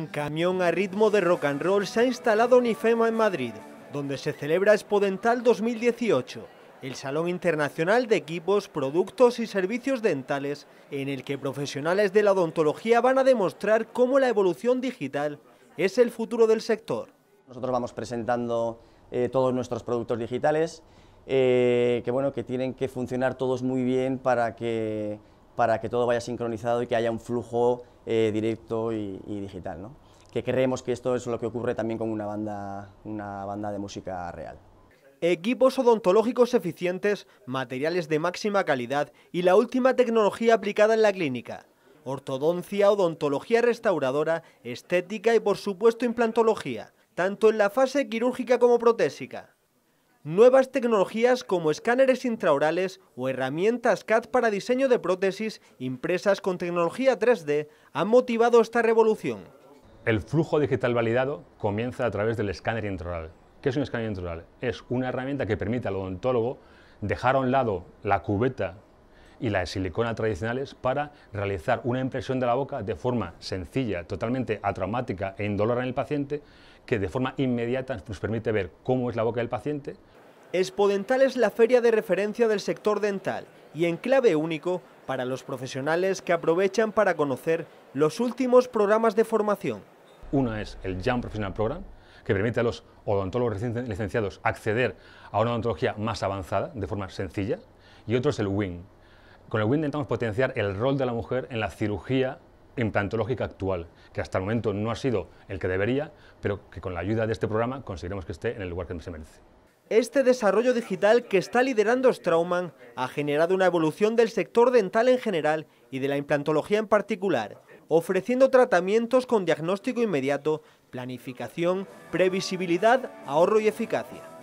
Un camión a ritmo de rock and roll se ha instalado en IFEMA en Madrid, donde se celebra Expodental 2018, el Salón Internacional de Equipos, Productos y Servicios Dentales, en el que profesionales de la odontología van a demostrar cómo la evolución digital es el futuro del sector. Nosotros vamos presentando eh, todos nuestros productos digitales, eh, que, bueno, que tienen que funcionar todos muy bien para que, para que todo vaya sincronizado y que haya un flujo eh, directo y, digital, ¿no? que creemos que esto es lo que ocurre también con una banda, una banda de música real. Equipos odontológicos eficientes, materiales de máxima calidad y la última tecnología aplicada en la clínica. Ortodoncia, odontología restauradora, estética y por supuesto implantología, tanto en la fase quirúrgica como protésica. Nuevas tecnologías como escáneres intraorales o herramientas CAD para diseño de prótesis impresas con tecnología 3D han motivado esta revolución. El flujo digital validado comienza a través del escáner intraoral. ¿Qué es un escáner intraoral? Es una herramienta que permite al odontólogo dejar a un lado la cubeta y la de silicona tradicionales para realizar una impresión de la boca de forma sencilla, totalmente atraumática e indolora en el paciente, que de forma inmediata nos permite ver cómo es la boca del paciente. Expodental es la feria de referencia del sector dental y enclave único para los profesionales que aprovechan para conocer los últimos programas de formación. Una es el Jump Professional Program, que permite a los odontólogos recién licenciados acceder a una odontología más avanzada de forma sencilla, y otro es el WIN, con el WIN intentamos potenciar el rol de la mujer en la cirugía implantológica actual, que hasta el momento no ha sido el que debería, pero que con la ayuda de este programa conseguiremos que esté en el lugar que se merece. Este desarrollo digital que está liderando Straumann ha generado una evolución del sector dental en general y de la implantología en particular, ofreciendo tratamientos con diagnóstico inmediato, planificación, previsibilidad, ahorro y eficacia.